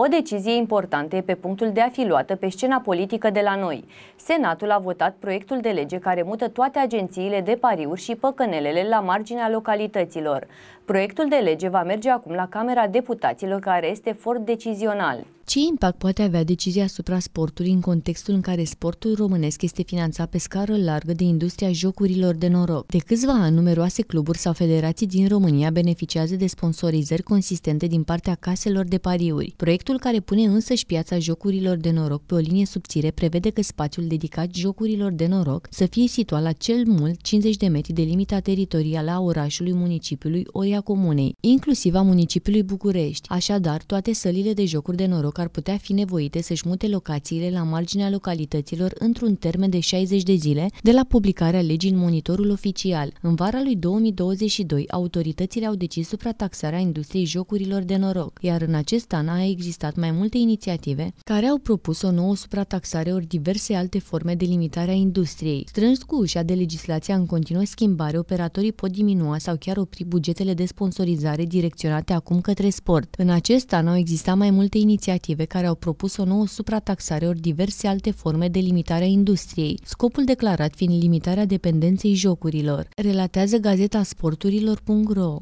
O decizie importantă e pe punctul de a fi luată pe scena politică de la noi. Senatul a votat proiectul de lege care mută toate agențiile de pariuri și păcănelele la marginea localităților. Proiectul de lege va merge acum la Camera Deputaților, care este fort decizional. Ce impact poate avea decizia asupra sportului în contextul în care sportul românesc este finanțat pe scară largă de industria jocurilor de noroc? De câțiva ani, numeroase cluburi sau federații din România beneficiază de sponsorizări consistente din partea caselor de pariuri. Proiectul care pune și piața jocurilor de noroc pe o linie subțire prevede că spațiul dedicat jocurilor de noroc să fie situat la cel mult 50 de metri de limita teritorială a orașului, municipiului ori a comunei, inclusiv a municipiului București. Așadar, toate sălile de jocuri de noroc că ar putea fi nevoite să-și mute locațiile la marginea localităților într-un termen de 60 de zile de la publicarea legii în monitorul oficial. În vara lui 2022, autoritățile au decis suprataxarea industriei jocurilor de noroc, iar în acest an a existat mai multe inițiative care au propus o nouă suprataxare ori diverse alte forme de limitare a industriei. Strâns cu ușa de legislația în continuă schimbare, operatorii pot diminua sau chiar opri bugetele de sponsorizare direcționate acum către sport. În acest an au existat mai multe inițiative legislative care au propus o nouă suprataxare ori diverse alte forme de limitare a industriei, scopul declarat fiind limitarea dependenței jocurilor, relatează gazeta sporturilor.ro.